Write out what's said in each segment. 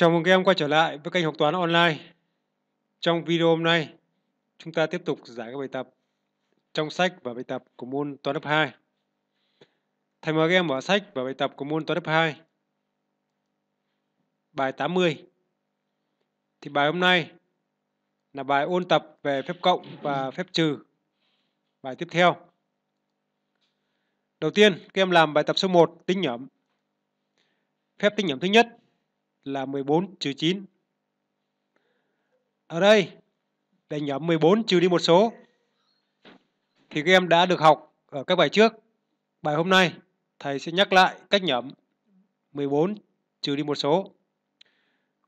Chào mừng các em quay trở lại với kênh học toán online. Trong video hôm nay, chúng ta tiếp tục giải các bài tập trong sách và bài tập của môn toán lớp 2. Thầy mời các em mở sách và bài tập của môn toán lớp 2. Bài 80. Thì bài hôm nay là bài ôn tập về phép cộng và phép trừ. Bài tiếp theo. Đầu tiên, các em làm bài tập số 1 tính nhẩm. Phép tính nhẩm thứ nhất là 14 trừ 9. Ở đây, đánh nhóm 14 trừ đi một số. Thì các em đã được học ở các bài trước. Bài hôm nay, thầy sẽ nhắc lại cách nhóm 14 trừ đi một số.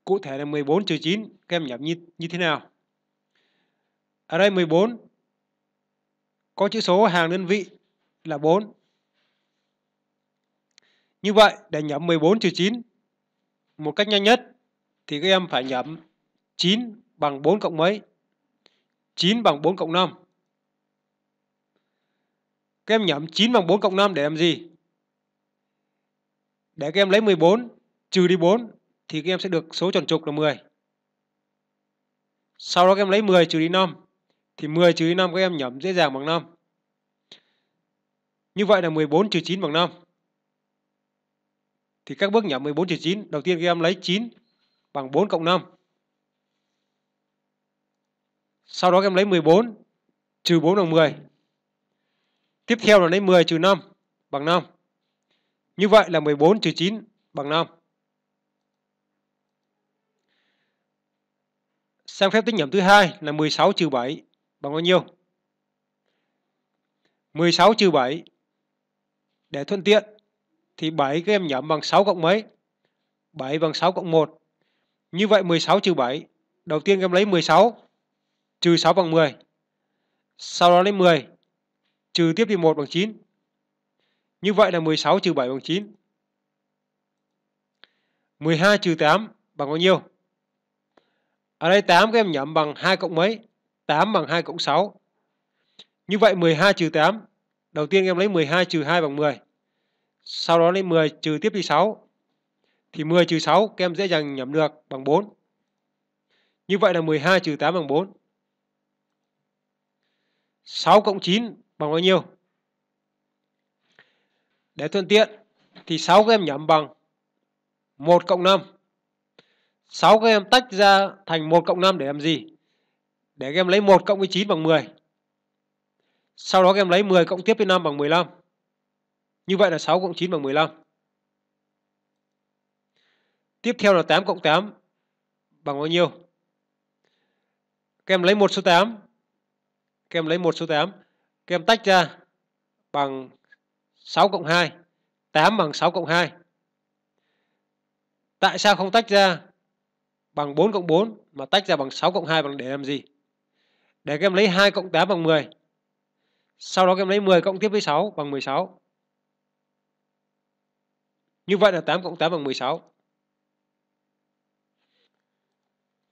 Cụ thể là 14 trừ 9, các em nhóm như, như thế nào? Ở đây 14 có chữ số hàng đơn vị là 4. Như vậy, để nhóm 14 trừ 9 một cách nhanh nhất thì các em phải nhẩm 9 bằng 4 cộng mấy? 9 bằng 4 cộng 5. Các em nhẩm 9 bằng 4 cộng 5 để làm gì? Để các em lấy 14 trừ đi 4 thì các em sẽ được số tròn trục là 10. Sau đó các em lấy 10 trừ đi 5 thì 10 trừ đi 5 các em nhẩm dễ dàng bằng 5. Như vậy là 14 trừ 9 bằng 5. Thì các bước nhỏ 14 trừ 9, đầu tiên các em lấy 9 bằng 4 cộng 5. Sau đó các em lấy 14 trừ 4 bằng 10. Tiếp theo là lấy 10 trừ 5 bằng 5. Như vậy là 14 trừ 9 bằng 5. Sang phép tính nhẩm thứ hai là 16 trừ 7 bằng bao nhiêu? 16 trừ 7 để thuận tiện thì 7 các em nhẩm bằng 6 cộng mấy? 7 bằng 6 cộng 1. Như vậy 16 trừ 7. Đầu tiên các em lấy 16 trừ 6 bằng 10. Sau đó lấy 10 trừ tiếp đi 1 bằng 9. Như vậy là 16 trừ 7 bằng 9. 12 trừ 8 bằng bao nhiêu? Ở đây 8 các em nhẩm bằng 2 cộng mấy? 8 bằng 2 cộng 6. Như vậy 12 trừ 8. Đầu tiên em lấy 12 trừ 2 bằng 10. Sau đó lấy 10 trừ tiếp đi 6. Thì 10 trừ 6 các em dễ dàng nhẩm được bằng 4. Như vậy là 12 trừ 8 bằng 4. 6 cộng 9 bằng bao nhiêu? Để thuận tiện thì 6 các em nhẩm bằng 1 cộng 5. 6 các em tách ra thành 1 cộng 5 để làm gì? Để các em lấy 1 cộng với 9 bằng 10. Sau đó các em lấy 10 cộng tiếp với 5 bằng 15. Như vậy là 6 cộng 9 bằng 15. Tiếp theo là 8 cộng 8 bằng bao nhiêu? Các em lấy 1 số 8. Các em lấy 1 số 8. Các em tách ra bằng 6 cộng 2. 8 bằng 6 cộng 2. Tại sao không tách ra bằng 4 cộng 4 mà tách ra bằng 6 cộng 2 bằng để làm gì? Để các em lấy 2 cộng 8 bằng 10. Sau đó các em lấy 10 cộng tiếp với 6 bằng 16. Như vậy là 8 cộng 8 bằng 16.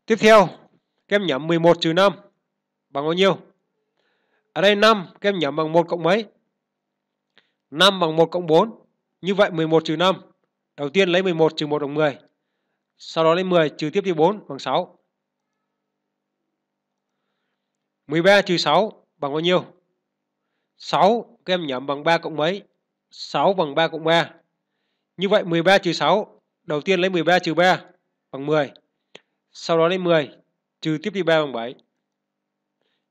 Tiếp theo, các em nhắm 11 trừ 5 bằng bao nhiêu? Ở đây 5, các em nhắm bằng 1 cộng mấy? 5 bằng 1 cộng 4. Như vậy 11 trừ 5. Đầu tiên lấy 11 trừ 1 bằng 10. Sau đó lấy 10 trừ tiếp đi 4 bằng 6. 13 trừ 6 bằng bao nhiêu? 6 các em nhắm bằng 3 cộng mấy? 6 bằng 3 cộng 3. Như vậy 13 trừ 6, đầu tiên lấy 13 trừ 3 bằng 10. Sau đó lấy 10 trừ tiếp đi 3 bằng 7.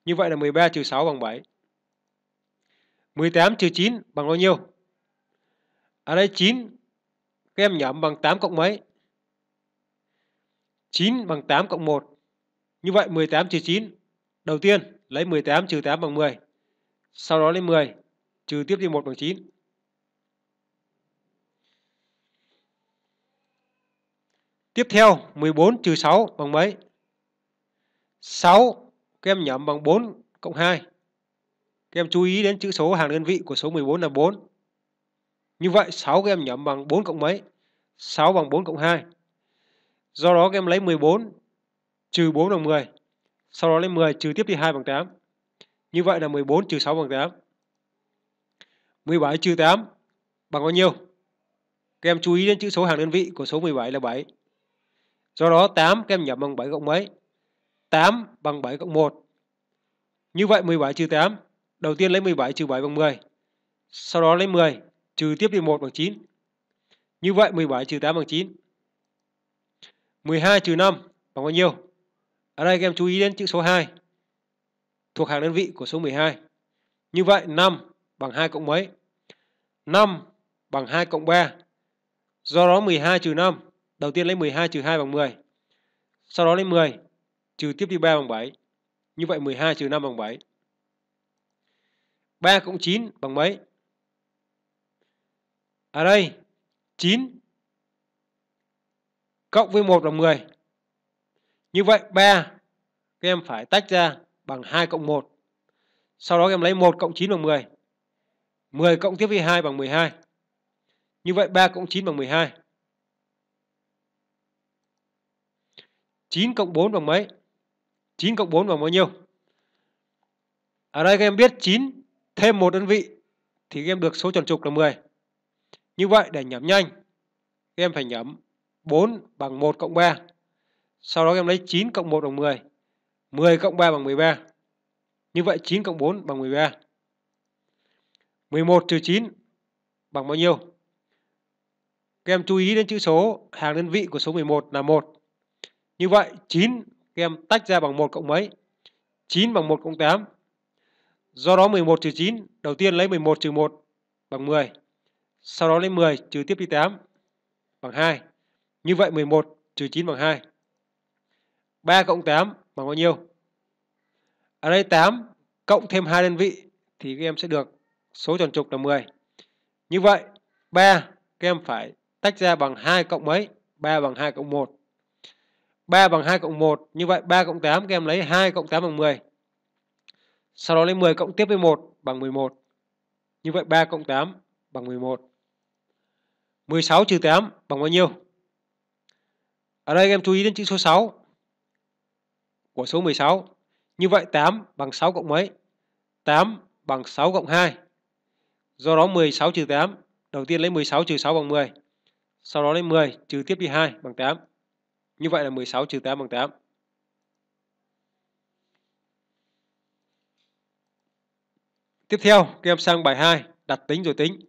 Như vậy là 13 trừ 6 bằng 7. 18 trừ 9 bằng bao nhiêu? Ở đây 9 các em nhẩm bằng 8 cộng mấy? 9 bằng 8 cộng 1. Như vậy 18 trừ 9. Đầu tiên lấy 18 trừ 8 bằng 10. Sau đó lấy 10 trừ tiếp đi 1 bằng 9. Tiếp theo 14 trừ 6 bằng mấy? 6 các em nhẩm bằng 4 cộng 2. Các em chú ý đến chữ số hàng đơn vị của số 14 là 4. Như vậy 6 các em nhẩm bằng 4 cộng mấy? 6 bằng 4 cộng 2. Do đó các em lấy 14 trừ 4 bằng 10. Sau đó lấy 10 trừ tiếp đi 2 bằng 8. Như vậy là 14 trừ 6 bằng 8. 17 trừ 8 bằng bao nhiêu? Các em chú ý đến chữ số hàng đơn vị của số 17 là 7. Do đó 8 các em nhập bằng 7 cộng mấy? 8 bằng 7 cộng 1. Như vậy 17 trừ 8. Đầu tiên lấy 17 trừ 7 bằng 10. Sau đó lấy 10 trừ tiếp đi 1 bằng 9. Như vậy 17 trừ 8 bằng 9. 12 trừ 5 bằng bao nhiêu? Ở đây các em chú ý đến chữ số 2. Thuộc hàng đơn vị của số 12. Như vậy 5 bằng 2 cộng mấy? 5 bằng 2 cộng 3. Do đó 12 trừ 5 Đầu tiên lấy 12 trừ 2 bằng 10. Sau đó lấy 10 trừ tiếp đi 3 bằng 7. Như vậy 12 trừ 5 bằng 7. 3 cộng 9 bằng mấy? ở à đây, 9 cộng với 1 bằng 10. Như vậy 3 các em phải tách ra bằng 2 cộng 1. Sau đó các em lấy 1 cộng 9 bằng 10. 10 cộng tiếp với 2 bằng 12. Như vậy 3 cộng 9 bằng 12. 9 cộng 4 bằng mấy? 9 cộng 4 bằng bao nhiêu? Ở đây các em biết 9 thêm một đơn vị thì các em được số tròn trục là 10. Như vậy để nhẩm nhanh, các em phải nhẩm 4 bằng 1 cộng 3. Sau đó các em lấy 9 cộng 1 bằng 10. 10 cộng 3 bằng 13. Như vậy 9 cộng 4 bằng 13. 11 trừ 9 bằng bao nhiêu? Các em chú ý đến chữ số hàng đơn vị của số 11 là 1. Như vậy 9 các em tách ra bằng 1 cộng mấy? 9 bằng 1 cộng 8. Do đó 11 trừ 9, đầu tiên lấy 11 trừ 1 bằng 10. Sau đó lấy 10 trừ tiếp đi 8 bằng 2. Như vậy 11 trừ 9 bằng 2. 3 cộng 8 bằng bao nhiêu? Ở đây 8 cộng thêm 2 đơn vị thì các em sẽ được số tròn trục là 10. Như vậy 3 các em phải tách ra bằng 2 cộng mấy? 3 bằng 2 cộng 1. 3 bằng 2 cộng 1. Như vậy 3 cộng 8 các em lấy 2 cộng 8 bằng 10. Sau đó lấy 10 cộng tiếp với 1 bằng 11. Như vậy 3 cộng 8 bằng 11. 16 trừ 8 bằng bao nhiêu? Ở đây các em chú ý đến chữ số 6 của số 16. Như vậy 8 bằng 6 cộng mấy? 8 bằng 6 cộng 2. Do đó 16 trừ 8, đầu tiên lấy 16 trừ 6 bằng 10. Sau đó lấy 10 trừ tiếp đi 2 bằng 8. Như vậy là 16 trừ 8 bằng 8. Tiếp theo, các em sang bài 2, đặt tính rồi tính.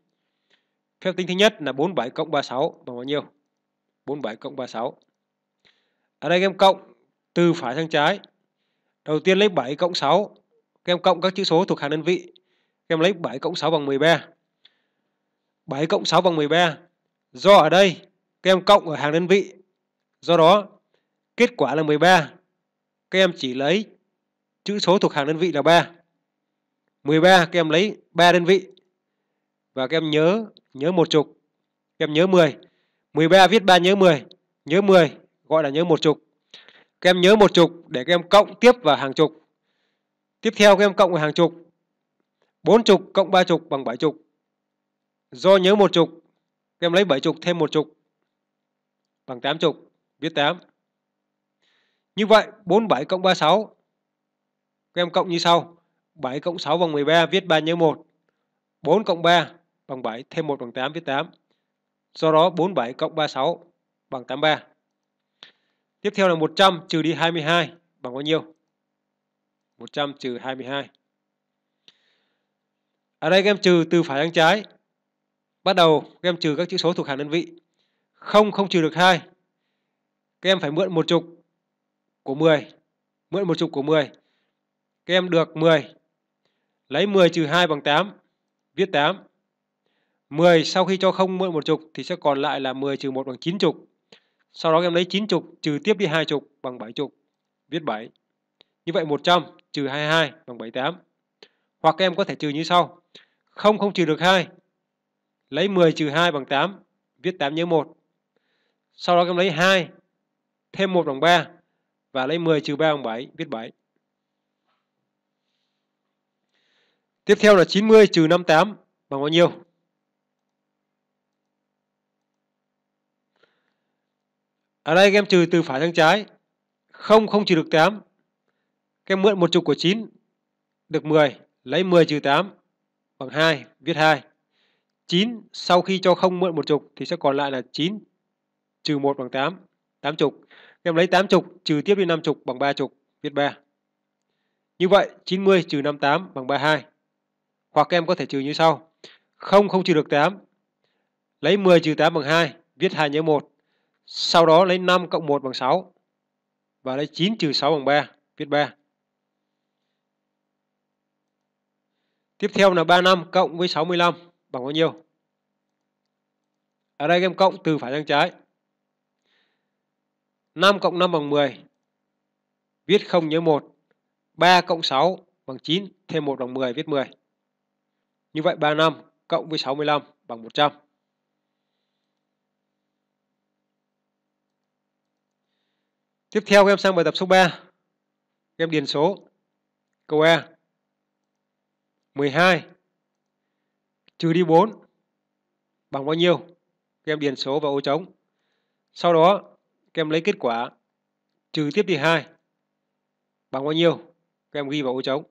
Phép tính thứ nhất là 47 cộng 36 bằng bao nhiêu? 47 cộng 36. Ở đây các em cộng từ phải sang trái. Đầu tiên lấy 7 cộng 6. Các em cộng các chữ số thuộc hàng đơn vị. Các em lấy 7 cộng 6 bằng 13. 7 cộng 6 bằng 13. Do ở đây các em cộng ở hàng đơn vị Do đó, kết quả là 13. Các em chỉ lấy chữ số thuộc hàng đơn vị là 3. 13 các em lấy 3 đơn vị. Và các em nhớ nhớ một chục. Các em nhớ 10. 13 viết 3 nhớ 10. Nhớ 10 gọi là nhớ một chục. Các em nhớ một chục để các em cộng tiếp vào hàng chục. Tiếp theo các em cộng vào hàng chục. 4 chục cộng 3 chục bằng 7 chục. Do nhớ một chục, các em lấy 7 chục thêm một chục bằng 8 chục viết 8. Như vậy 47 cộng 36 các em cộng như sau. 7 cộng 6 bằng 13 viết 3 nhớ 1. 4 cộng 3 bằng 7 thêm 1 bằng 8 viết 8. Do đó 47 cộng 36 bằng 83. Tiếp theo là 100 trừ đi 22 bằng bao nhiêu? 100 trừ 22. Ở đây các em trừ từ phải sang trái. Bắt đầu các em trừ các chữ số thuộc hàng đơn vị. 0 không trừ được 2 các em phải mượn một chục của 10. Mượn một chục của 10. Các em được 10. Lấy 10 trừ 2 bằng 8. Viết 8. 10 sau khi cho không mượn một chục thì sẽ còn lại là 10 trừ 1 bằng 9 chục. Sau đó các em lấy 9 chục trừ tiếp đi 2 chục bằng 7 chục. Viết 7. Như vậy 100 trừ 22 bằng 78. Hoặc các em có thể trừ như sau. Không không trừ được 2. Lấy 10 trừ 2 bằng 8. Viết 8 nhớ 1. Sau đó các em lấy 2 thêm 1 bằng 3 và lấy 10 trừ 3 bằng 7, viết 7. Tiếp theo là 90 trừ 58 bằng bao nhiêu? Ở đây các em trừ từ phải sang trái. 0 không trừ được 8. Các em mượn một chục của 9 được 10, lấy 10 trừ 8 bằng 2, viết 2. 9 sau khi cho không mượn một chục thì sẽ còn lại là 9 trừ 1 bằng 8. 80. Các em lấy 80 trừ tiếp đi 50 bằng 30, viết 3. Như vậy 90 trừ 58 bằng 32. Hoặc em có thể trừ như sau. 0 không trừ được 8. Lấy 10 trừ 8 bằng 2, viết 2 nhớ 1. Sau đó lấy 5 cộng 1 bằng 6. Và lấy 9 trừ 6 bằng 3, viết 3. Tiếp theo là 35 cộng với 65 bằng bao nhiêu? Ở đây em cộng từ phải sang trái. 5 cộng 5 bằng 10. Viết 0 nhớ 1. 3 cộng 6 bằng 9 thêm 1 bằng 10 viết 10. Như vậy năm cộng với 65 bằng 100. Tiếp theo em sang bài tập số 3. em điền số. Câu A. 12 trừ đi 4 bằng bao nhiêu? em điền số vào ô trống. Sau đó các em lấy kết quả trừ tiếp thì hai bằng bao nhiêu? Các em ghi vào ô trống.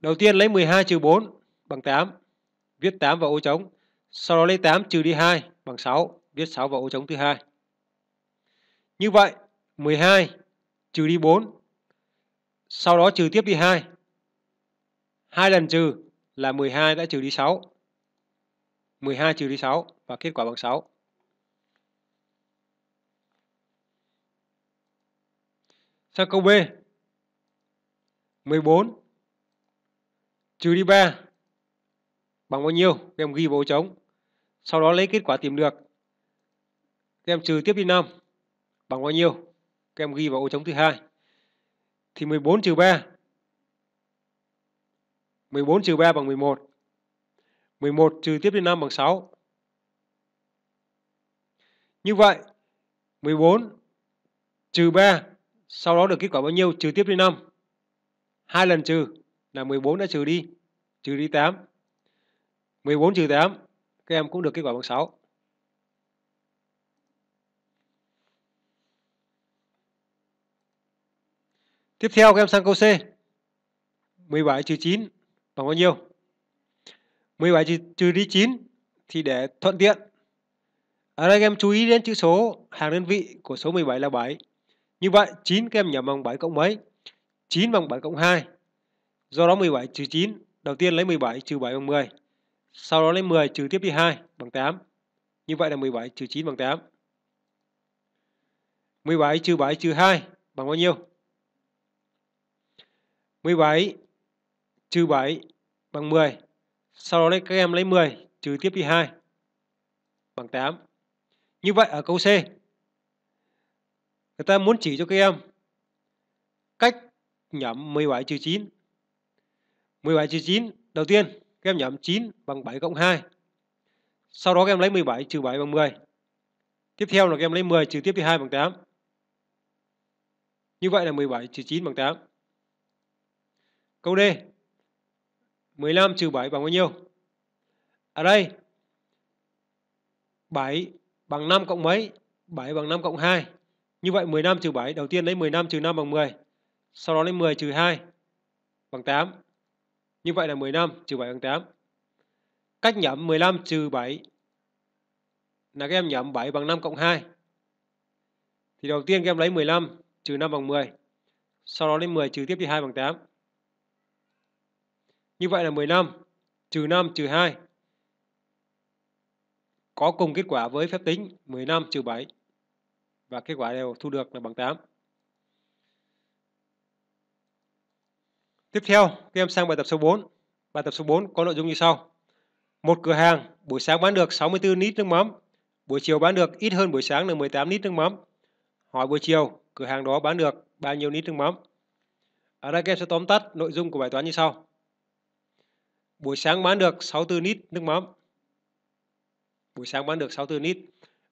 Đầu tiên lấy 12 trừ 4 bằng 8, viết 8 vào ô trống. Sau đó lấy 8 trừ đi 2 bằng 6, viết 6 vào ô trống thứ hai. Như vậy, 12 trừ đi 4, sau đó trừ tiếp đi 2. Hai lần trừ là 12 đã trừ đi 6. 12 trừ đi 6 và kết quả bằng 6. Sang câu B. 14 trừ đi 3 bằng bao nhiêu? Các em ghi vào trống. Sau đó lấy kết quả tìm được. Các em trừ tiếp đi 5 bằng bao nhiêu? Các em ghi vào ô trống thứ hai. Thì 14 trừ 3 14 trừ 3 bằng 11. 11 trừ tiếp đi 5 bằng 6. Như vậy 14 trừ 3 sau đó được kết quả bao nhiêu trừ tiếp đi 5. Hai lần trừ là 14 đã trừ đi, trừ đi 8. 14 trừ 8 các em cũng được kết quả bằng 6. Tiếp theo các em sang câu C. 17 trừ 9 bằng bao nhiêu? 17 trừ, trừ đi 9 thì để thuận tiện. Ở đây các em chú ý đến chữ số hàng đơn vị của số 17 là 7. Như vậy 9 các em nhỏ bằng 7 cộng mấy? 9 bằng 7 cộng 2. Do đó 17 trừ 9, đầu tiên lấy 17 trừ 7 bằng 10. Sau đó lấy 10 trừ tiếp đi 2 bằng 8. Như vậy là 17 trừ 9 bằng 8. 17 trừ 7 trừ 2 bằng bao nhiêu? 17 trừ 7 bằng 10. Sau đó lấy các em lấy 10 trừ tiếp đi 2 bằng 8. Như vậy ở câu C Người ta muốn chỉ cho các em cách nhẩm 17 trừ 9. 17 trừ 9, đầu tiên các em nhẩm 9 bằng 7 cộng 2. Sau đó các em lấy 17 trừ 7 bằng 10. Tiếp theo là các em lấy 10 trừ tiếp đi 2 bằng 8. Như vậy là 17 trừ 9 bằng 8. Câu D. 15 trừ 7 bằng bao nhiêu? Ở đây 7 bằng 5 cộng mấy? 7 bằng 5 cộng 2. Như vậy năm trừ 7, đầu tiên lấy năm trừ 5 bằng 10, sau đó lấy 10 trừ 2 bằng 8. Như vậy là năm trừ 7 bằng 8. Cách nhẩm 15 trừ 7 là các em nhẩm 7 bằng 5 cộng 2. Thì đầu tiên các em lấy 15 trừ 5 bằng 10, sau đó lấy 10 trừ tiếp đi 2 bằng 8. Như vậy là 15 trừ 5 trừ 2 có cùng kết quả với phép tính 15 trừ 7 và kết quả đều thu được là bằng 8. Tiếp theo, các em sang bài tập số 4. Bài tập số 4 có nội dung như sau. Một cửa hàng buổi sáng bán được 64 lít nước mắm, buổi chiều bán được ít hơn buổi sáng là 18 lít nước mắm. Hỏi buổi chiều cửa hàng đó bán được bao nhiêu lít nước mắm? Ở đây các em sẽ tóm tắt nội dung của bài toán như sau. Buổi sáng bán được 64 lít nước mắm. Buổi sáng bán được 64 lít.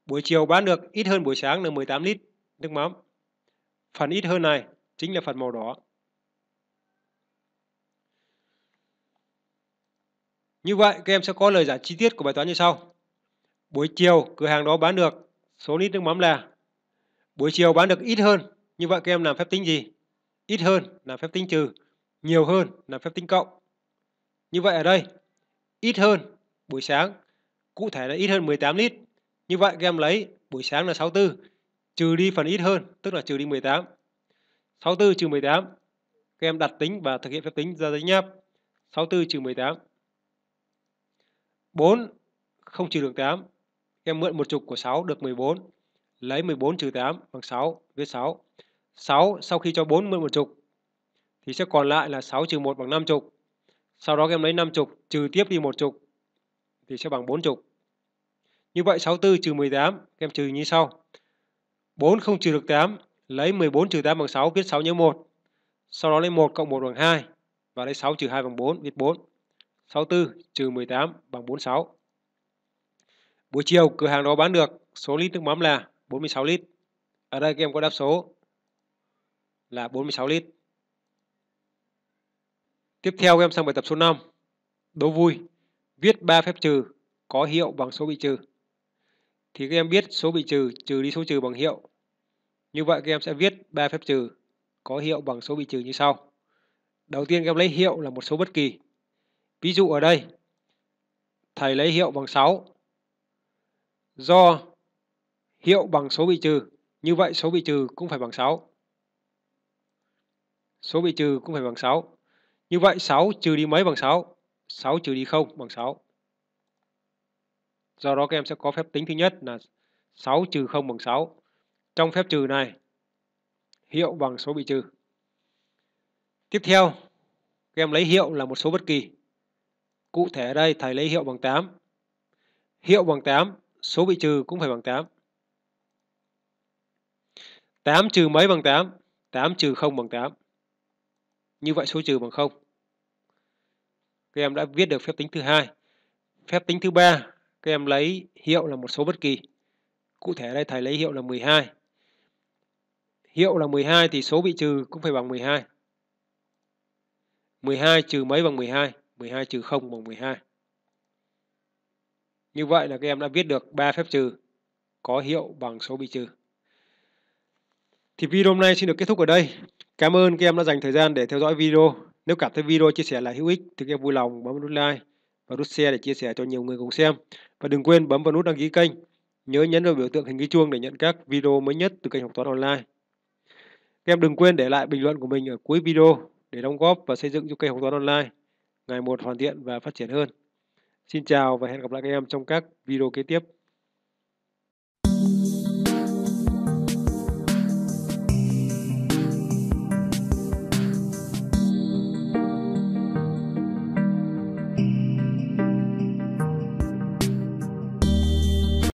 Buổi chiều bán được ít hơn buổi sáng là 18 lít nước mắm. Phần ít hơn này chính là phần màu đỏ. Như vậy, các em sẽ có lời giải chi tiết của bài toán như sau. Buổi chiều, cửa hàng đó bán được số lít nước mắm là buổi chiều bán được ít hơn. Như vậy, các em làm phép tính gì? Ít hơn là phép tính trừ, nhiều hơn là phép tính cộng. Như vậy ở đây, ít hơn buổi sáng, cụ thể là ít hơn 18 lít như vậy các em lấy buổi sáng là 64 trừ đi phần ít hơn, tức là trừ đi 18. 64 trừ 18. Các em đặt tính và thực hiện phép tính ra giấy nháp. 64 trừ 18. 4 không trừ được 8. Các em mượn một chục của 6 được 14. Lấy 14 trừ 8 bằng 6, viết 6. 6 sau khi cho 4 mượn một chục thì sẽ còn lại là 6 trừ 1 bằng 5 trục. Sau đó các em lấy 5 trục trừ tiếp đi một chục thì sẽ bằng 4 trục. Như vậy 64 trừ 18, các em trừ như sau. 4 không trừ được 8, lấy 14 trừ 8 bằng 6, viết 6 nhớ 1. Sau đó lấy 1 cộng 1 bằng 2 và lấy 6 trừ 2 bằng 4, viết 4. 64 trừ 18 bằng 46. Buổi chiều cửa hàng đó bán được số lít nước mắm là 46 lít. Ở đây các em có đáp số là 46 lít. Tiếp theo các em sang bài tập số 5. Đố vui. Viết 3 phép trừ có hiệu bằng số bị trừ thì các em biết số bị trừ trừ đi số trừ bằng hiệu. Như vậy các em sẽ viết ba phép trừ có hiệu bằng số bị trừ như sau. Đầu tiên các em lấy hiệu là một số bất kỳ. Ví dụ ở đây thầy lấy hiệu bằng 6. Do hiệu bằng số bị trừ, như vậy số bị trừ cũng phải bằng 6. Số bị trừ cũng phải bằng 6. Như vậy 6 trừ đi mấy bằng 6? 6 trừ đi 0 bằng 6. Do đó các em sẽ có phép tính thứ nhất là 6 trừ 0 bằng 6. Trong phép trừ này, hiệu bằng số bị trừ. Tiếp theo, các em lấy hiệu là một số bất kỳ. Cụ thể ở đây thầy lấy hiệu bằng 8. Hiệu bằng 8, số bị trừ cũng phải bằng 8. 8 trừ mấy bằng 8? 8 trừ 0 bằng 8. Như vậy số trừ bằng 0. Các em đã viết được phép tính thứ hai. Phép tính thứ ba các em lấy hiệu là một số bất kỳ. Cụ thể đây thầy lấy hiệu là 12. Hiệu là 12 thì số bị trừ cũng phải bằng 12. 12 trừ mấy bằng 12? 12 trừ 0 bằng 12. Như vậy là các em đã viết được 3 phép trừ có hiệu bằng số bị trừ. Thì video hôm nay xin được kết thúc ở đây. Cảm ơn các em đã dành thời gian để theo dõi video. Nếu cảm thấy video chia sẻ là hữu ích thì các em vui lòng bấm nút like và nút share để chia sẻ cho nhiều người cùng xem. Và đừng quên bấm vào nút đăng ký kênh. Nhớ nhấn vào biểu tượng hình cái chuông để nhận các video mới nhất từ kênh học toán online. Các em đừng quên để lại bình luận của mình ở cuối video để đóng góp và xây dựng cho kênh học toán online ngày một hoàn thiện và phát triển hơn. Xin chào và hẹn gặp lại các em trong các video kế tiếp.